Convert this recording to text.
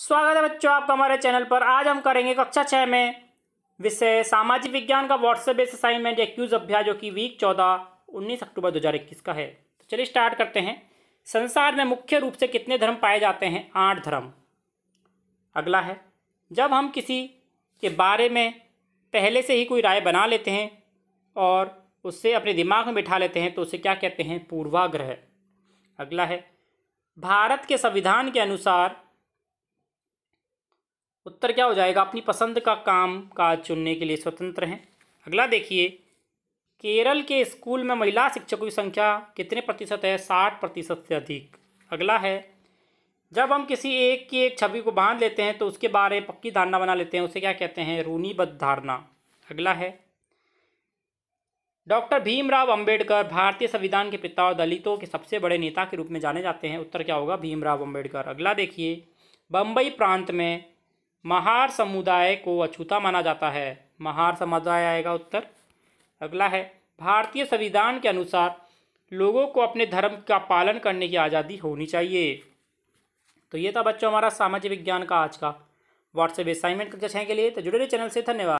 स्वागत है बच्चों आपका हमारे चैनल पर आज हम करेंगे कक्षा छः में विषय सामाजिक विज्ञान का व्हाट्सएप बेस असाइनमेंट एक्यूज अभ्यास जो कि वीक चौदह उन्नीस अक्टूबर दो हज़ार इक्कीस का है तो चलिए स्टार्ट करते हैं संसार में मुख्य रूप से कितने धर्म पाए जाते हैं आठ धर्म अगला है जब हम किसी के बारे में पहले से ही कोई राय बना लेते हैं और उससे अपने दिमाग में बिठा लेते हैं तो उसे क्या कहते हैं पूर्वाग्रह अगला है भारत के संविधान के अनुसार उत्तर क्या हो जाएगा अपनी पसंद का काम काज चुनने के लिए स्वतंत्र हैं अगला देखिए केरल के स्कूल में महिला शिक्षकों की संख्या कितने प्रतिशत है साठ प्रतिशत से अधिक अगला है जब हम किसी एक की एक छवि को बांध लेते हैं तो उसके बारे में पक्की धारणा बना लेते हैं उसे क्या कहते हैं रूनीबद्ध धारणा अगला है डॉक्टर भीमराव अंबेडकर भारतीय संविधान के पिता और दलितों के सबसे बड़े नेता के रूप में जाने जाते हैं उत्तर क्या होगा भीमराव अंबेडकर अगला देखिए बम्बई प्रांत में महार समुदाय को अछूता माना जाता है महार समुदाय आएगा उत्तर अगला है भारतीय संविधान के अनुसार लोगों को अपने धर्म का पालन करने की आज़ादी होनी चाहिए तो ये था बच्चों हमारा सामाजिक विज्ञान का आज का व्हाट्सएप असाइनमेंट कक्षा के लिए तो जुड़े रहे चैनल से धन्यवाद